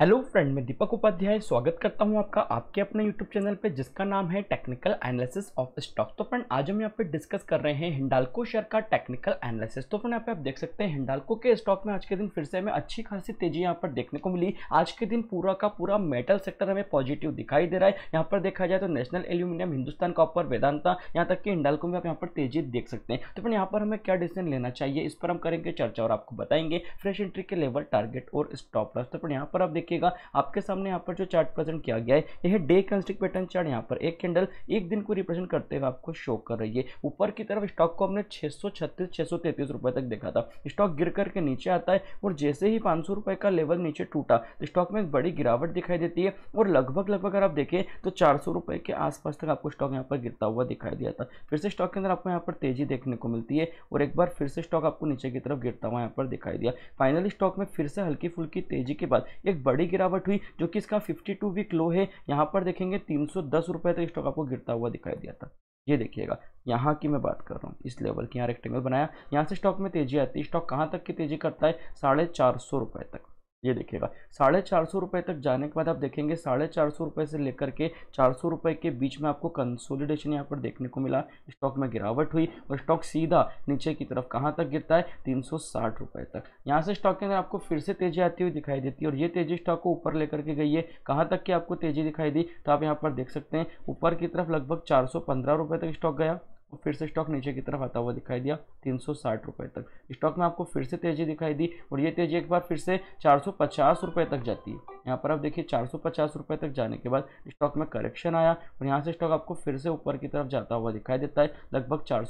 hello friend मैं दीपक उपाध्याय स्वागत करता हूं आपका आपके अपने यूट्यूब चैनल पे जिसका नाम है टेक्निकल एनालिसिस ऑफ स्टॉक तो फ्रेंड आज हम यहाँ पे डिस्कस कर रहे हैं हिंडालको शेयर का टेक्निकल एनालिसिस तो फ्रेंड यहां पे आप देख सकते हैं हिंडालको के स्टॉक में आज के दिन फिर से हमें अच्छी खासी तेजी यहाँ पर देखने को मिली आज के दिन पूरा का पूरा मेटल सेक्टर हमें पॉजिटिव दिखाई दे रहा है यहाँ पर देखा जाए तो National Aluminium Hindustan Copper Vedanta यहाँ तक कि हिंडालको में आप यहाँ पर तेजी देख सकते हैं तो फ्रेंड यहाँ पर हमें क्या डिसीजन लेना चाहिए इस पर हम करेंगे चर्चा और आपको बताएंगे फ्रेश एंट्री के लेवल टारगेट और स्टॉप लॉस तो फ्रेंड यहाँ पर आप देखिएगा आपके सामने यहाँ पर जो चार्ट प्रेजेंट किया गया है यह डे कंस्ट्रिक पैटर्न चार्ट यहाँ पर एक कैंडल एक दिन को रिप्रेजेंट करते हुए आपको शो कर रही है ऊपर की तरफ स्टॉक को हमने छह सौ छत्तीस तक देखा था स्टॉक गिर करके नीचे आता है और जैसे ही पाँच सौ का लेवल नीचे टूटा तो स्टॉक में एक बड़ी गिरावट दिखाई देती है और लगभग लगभग अगर आप देखें तो चार सौ रुपये के आसपास तक आपको स्टॉक यहाँ पर गिरता हुआ दिखाई दिया था फिर से स्टॉक के अंदर आपको यहाँ पर तेजी देखने को मिलती है और एक बार फिर से स्टॉक आपको नीचे की तरफ गिरता हुआ यहाँ पर दिखाई दिया फाइनली स्टॉक में फिर से हल्की फुल्की तेजी के बाद एक बड़ी बड़ी गिरावट हुई जो कि इसका 52 वीक लो है यहाँ पर देखेंगे तीन सौ तक स्टॉक आपको गिरता हुआ दिखाई दिया था ये देखिएगा यहाँ की मैं बात कर रहा हूँ इस लेवल की यहाँ रेक्टेंगल बनाया यहाँ से स्टॉक में तेजी आती है स्टॉक कहाँ तक की तेजी करता है साढ़े चार सौ रुपये तक ये देखिएगा साढ़े चार सौ रुपये तक जाने के बाद आप देखेंगे साढ़े चार सौ रुपये से लेकर के चार सौ रुपये के बीच में आपको कंसोलिडेशन यहाँ पर देखने को मिला स्टॉक में गिरावट हुई और स्टॉक सीधा नीचे की तरफ कहाँ तक गिरता है तीन सौ साठ रुपये तक यहाँ से स्टॉक के अंदर आपको फिर से तेजी आती हुई दिखाई देती है और ये तेजी स्टॉक को ऊपर लेकर के गई है कहाँ तक की आपको तेजी दिखाई दी तो आप यहाँ पर देख सकते हैं ऊपर की तरफ लगभग चार सौ पंद्रह रुपये तक स्टॉक गया और फिर से स्टॉक नीचे की तरफ आता हुआ दिखाई दिया तीन रुपए तक स्टॉक में आपको फिर से तेजी दिखाई दी और ये तेजी एक बार फिर से चार रुपए तक जाती है यहाँ पर आप देखिए चार रुपए तक जाने के बाद स्टॉक में करेक्शन आया और यहाँ से स्टॉक आपको फिर से ऊपर की तरफ जाता हुआ दिखाई देता है लगभग चार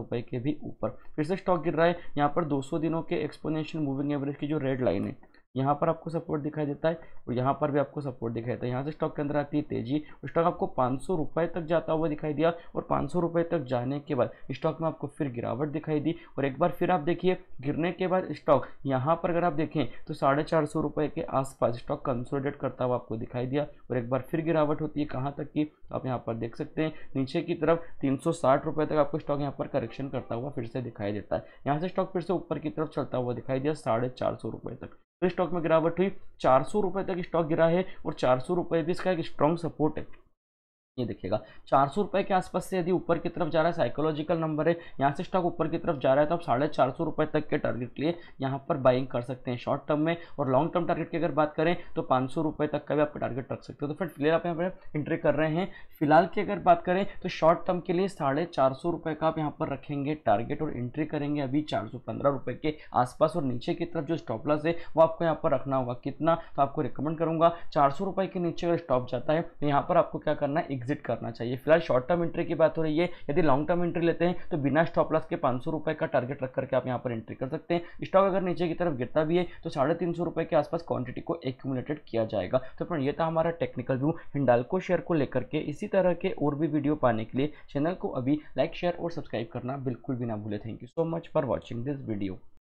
रुपए के भी ऊपर फिर से स्टॉक गिर रहा है यहाँ पर दो दिनों के एक्सपोनेंशियल मूविंग एवरेज की जो रेड लाइन है यहाँ पर आपको सपोर्ट दिखाई देता है और यहाँ पर भी आपको सपोर्ट दिखाई देता है यहाँ से स्टॉक के अंदर आती है तेजी स्टॉक आपको पाँच तक जाता हुआ दिखाई दिया और पाँच तक जाने के बाद स्टॉक में आपको फिर गिरावट दिखाई दी और एक बार फिर आप देखिए गिरने के बाद स्टॉक यहाँ पर अगर आप देखें तो साढ़े चार सौ रुपये के आसपास स्टॉक कंसोलिडेट करता हुआ आपको दिखाई दिया और एक बार फिर गिरावट होती है कहाँ तक की आप यहाँ पर देख सकते हैं नीचे की तरफ तीन रुपए तक आपको स्टॉक यहाँ पर करेक्शन करता हुआ फिर से दिखाई देता है यहाँ से स्टॉक फिर से ऊपर की तरफ चलता हुआ दिखाई दिया साढ़े चार सौ रुपये तक तो स्टॉक में गिरावट हुई चार सौ रुपये तक स्टॉक गिरा है और चार सौ रुपये भी इसका एक स्ट्रॉन्ग सपोर्ट है ये देखिएगा चार सौ रुपये के आसपास से यदि ऊपर की तरफ जा रहा है साइकोलॉजिकल नंबर है यहाँ से स्टॉक ऊपर की तरफ जा रहा है तो आप साढ़े चार सौ रुपये तक के टारगेट के लिए यहाँ पर बाइंग कर सकते हैं शॉर्ट टर्म में और लॉन्ग टर्म टारगेट की अगर बात करें तो पाँच सौ रुपये तक का भी आप टारगेट रख सकते हो तो फ्रेंड फिलहाल आप यहाँ पर एंट्री कर रहे हैं फिलहाल की अगर बात करें तो शॉर्ट टर्म के लिए साढ़े चार सौ रुपये का आप यहाँ पर रखेंगे टारगेट और एंट्री करेंगे अभी चार सौ पंद्रह रुपये के आसपास और नीचे की तरफ जो स्टॉप लॉस है वो आपको यहाँ पर रखना होगा कितना तो आपको रिकमेंड करूँगा चार सौ रुपये के नीचे अगर स्टॉप जाता है तो यहाँ पर आपको क्या करना है एग्जिट करना चाहिए फिलहाल शॉर्ट टर्म एंट्री की बात हो रही है यदि लॉन्ग टर्म एंट्री लेते हैं तो बिना स्टॉप लॉस के पांच सौ रुपये का टारगेट रख करके आप यहाँ पर एंट्री कर सकते हैं स्टॉक अगर नीचे की तरफ गिरता भी है तो साढ़े तीन सौ के आसपास क्वांटिटी को एक्यूमुलेटेड किया जाएगा तो फ्रेंड ये था हमारा टेक्निकल व्यू हिंडालको शेयर को लेकर के इसी तरह के और भी वीडियो पाने के लिए चैनल को अभी लाइक शेयर और सब्सक्राइब करना बिल्कुल भी ना भूले thank you so much for watching this video